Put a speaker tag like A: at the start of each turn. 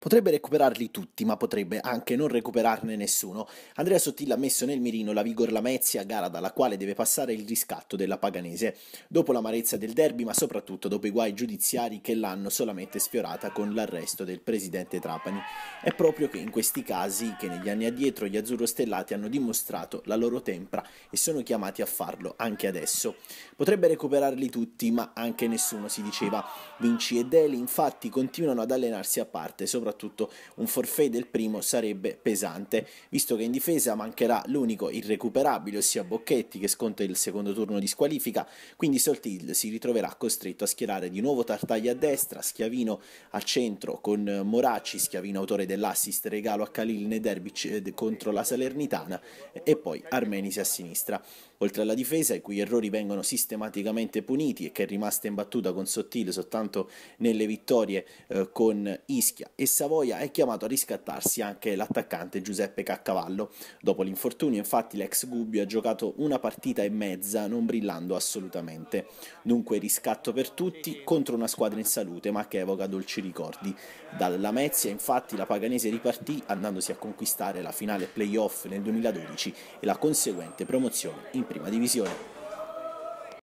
A: Potrebbe recuperarli tutti, ma potrebbe anche non recuperarne nessuno. Andrea Sottilla ha messo nel mirino la Vigor Lamezia, gara dalla quale deve passare il riscatto della Paganese, dopo l'amarezza del derby, ma soprattutto dopo i guai giudiziari che l'hanno solamente sfiorata con l'arresto del presidente Trapani. È proprio che in questi casi che negli anni addietro gli Azzurro Stellati hanno dimostrato la loro tempra e sono chiamati a farlo anche adesso. Potrebbe recuperarli tutti, ma anche nessuno si diceva. Vinci e Deli infatti continuano ad allenarsi a parte, soprattutto soprattutto un forfait del primo sarebbe pesante, visto che in difesa mancherà l'unico irrecuperabile, ossia Bocchetti, che sconta il secondo turno di squalifica, quindi Soltil si ritroverà costretto a schierare di nuovo Tartaglia a destra, Schiavino al centro con Moracci, Schiavino autore dell'assist regalo a Khalil Nederbic eh, contro la Salernitana e poi Armenisi a sinistra. Oltre alla difesa, i cui errori vengono sistematicamente puniti e che è rimasta imbattuta con Sottile soltanto nelle vittorie eh, con Ischia e Savoia è chiamato a riscattarsi anche l'attaccante Giuseppe Caccavallo. Dopo l'infortunio, infatti, l'ex Gubbio ha giocato una partita e mezza, non brillando assolutamente. Dunque riscatto per tutti contro una squadra in salute, ma che evoca dolci ricordi. Dalla Mezia, infatti, la Paganese ripartì andandosi a conquistare la finale playoff nel 2012 e la conseguente promozione in prima divisione.